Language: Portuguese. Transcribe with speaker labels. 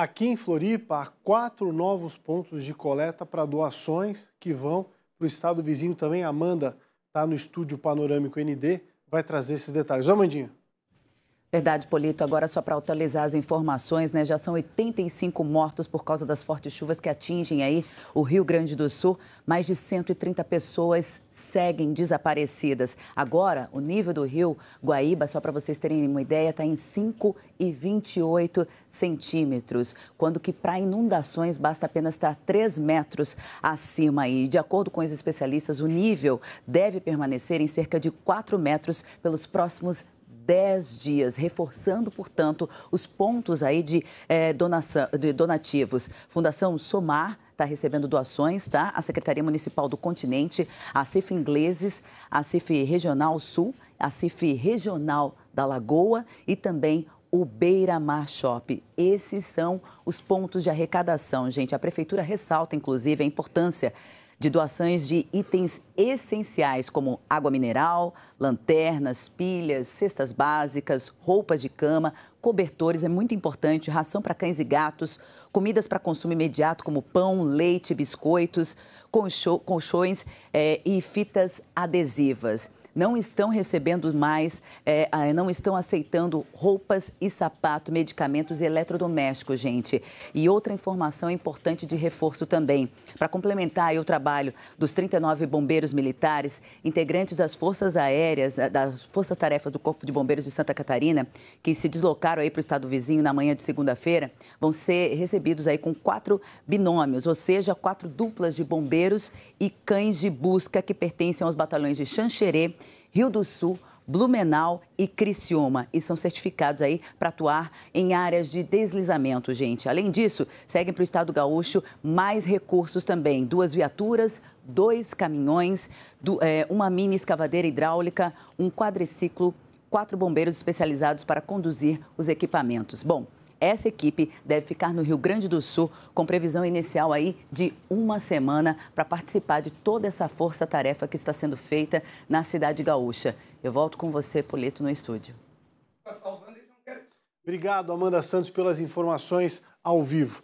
Speaker 1: Aqui em Floripa, há quatro novos pontos de coleta para doações que vão para o estado vizinho também. Amanda está no estúdio Panorâmico ND, vai trazer esses detalhes. Ô, Amandinha. Verdade, Polito. Agora, só para atualizar as informações, né? Já são 85 mortos por causa das fortes chuvas que atingem aí o Rio Grande do Sul. Mais de 130 pessoas seguem desaparecidas. Agora, o nível do rio Guaíba, só para vocês terem uma ideia, está em 5,28 centímetros, quando que para inundações basta apenas estar tá 3 metros acima. E, de acordo com os especialistas, o nível deve permanecer em cerca de 4 metros pelos próximos 10 dias, reforçando, portanto, os pontos aí de, é, donação, de donativos. Fundação Somar está recebendo doações, tá? A Secretaria Municipal do Continente, a CIF Ingleses, a CIF Regional Sul, a CIF Regional da Lagoa e também o Beira Mar Shop. Esses são os pontos de arrecadação, gente. A prefeitura ressalta, inclusive, a importância de doações de itens essenciais como água mineral, lanternas, pilhas, cestas básicas, roupas de cama, cobertores, é muito importante, ração para cães e gatos, comidas para consumo imediato como pão, leite, biscoitos, colchões é, e fitas adesivas não estão recebendo mais, é, não estão aceitando roupas e sapato, medicamentos e eletrodomésticos, gente. E outra informação importante de reforço também. Para complementar o trabalho dos 39 bombeiros militares, integrantes das Forças Aéreas, das Forças Tarefas do Corpo de Bombeiros de Santa Catarina, que se deslocaram aí para o estado vizinho na manhã de segunda-feira, vão ser recebidos aí com quatro binômios, ou seja, quatro duplas de bombeiros e cães de busca que pertencem aos batalhões de Xanxerê, Rio do Sul, Blumenau e Criciúma e são certificados aí para atuar em áreas de deslizamento, gente. Além disso, seguem para o Estado Gaúcho mais recursos também: duas viaturas, dois caminhões, do, é, uma mini escavadeira hidráulica, um quadriciclo, quatro bombeiros especializados para conduzir os equipamentos. Bom. Essa equipe deve ficar no Rio Grande do Sul com previsão inicial aí de uma semana para participar de toda essa força-tarefa que está sendo feita na cidade gaúcha. Eu volto com você, Polito, no estúdio. Obrigado, Amanda Santos, pelas informações ao vivo.